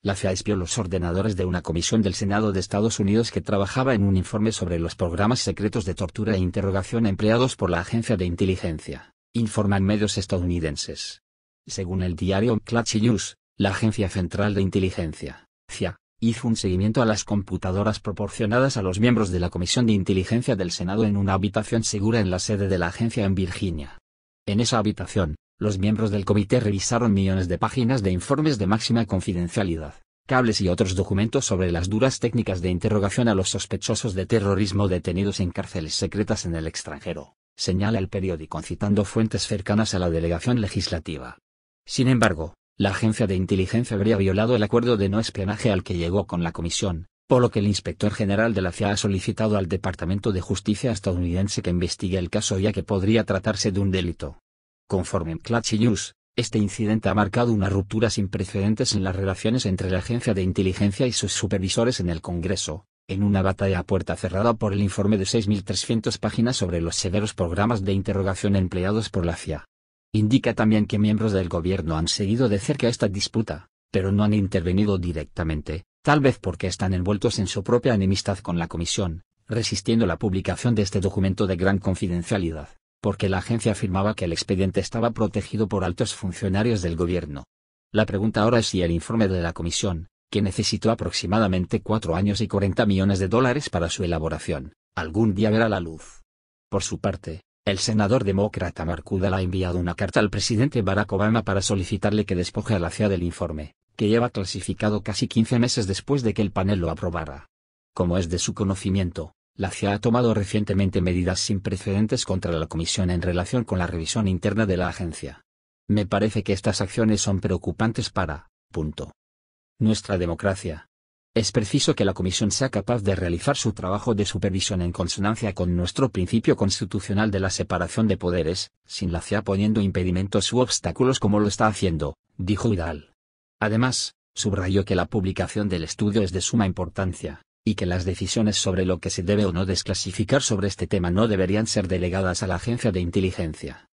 La CIA espió los ordenadores de una comisión del Senado de Estados Unidos que trabajaba en un informe sobre los programas secretos de tortura e interrogación empleados por la agencia de inteligencia, informan medios estadounidenses. Según el diario McClatchy News, la Agencia Central de Inteligencia, CIA, hizo un seguimiento a las computadoras proporcionadas a los miembros de la Comisión de Inteligencia del Senado en una habitación segura en la sede de la agencia en Virginia. En esa habitación, los miembros del comité revisaron millones de páginas de informes de máxima confidencialidad, cables y otros documentos sobre las duras técnicas de interrogación a los sospechosos de terrorismo detenidos en cárceles secretas en el extranjero, señala el periódico citando fuentes cercanas a la delegación legislativa. Sin embargo, la agencia de inteligencia habría violado el acuerdo de no espionaje al que llegó con la comisión, por lo que el inspector general de la CIA ha solicitado al Departamento de Justicia estadounidense que investigue el caso ya que podría tratarse de un delito. Conforme Clutch News, este incidente ha marcado una ruptura sin precedentes en las relaciones entre la agencia de inteligencia y sus supervisores en el Congreso, en una batalla a puerta cerrada por el informe de 6.300 páginas sobre los severos programas de interrogación empleados por la CIA. Indica también que miembros del gobierno han seguido de cerca esta disputa, pero no han intervenido directamente, tal vez porque están envueltos en su propia enemistad con la Comisión, resistiendo la publicación de este documento de gran confidencialidad porque la agencia afirmaba que el expediente estaba protegido por altos funcionarios del gobierno. La pregunta ahora es si el informe de la comisión, que necesitó aproximadamente cuatro años y 40 millones de dólares para su elaboración, algún día verá la luz. Por su parte, el senador demócrata Mark Udall ha enviado una carta al presidente Barack Obama para solicitarle que despoje a la CIA del informe, que lleva clasificado casi 15 meses después de que el panel lo aprobara. Como es de su conocimiento, la CIA ha tomado recientemente medidas sin precedentes contra la Comisión en relación con la revisión interna de la agencia. Me parece que estas acciones son preocupantes para, punto. Nuestra democracia. Es preciso que la Comisión sea capaz de realizar su trabajo de supervisión en consonancia con nuestro principio constitucional de la separación de poderes, sin la CIA poniendo impedimentos u obstáculos como lo está haciendo, dijo Vidal. Además, subrayó que la publicación del estudio es de suma importancia, y que las decisiones sobre lo que se debe o no desclasificar sobre este tema no deberían ser delegadas a la Agencia de Inteligencia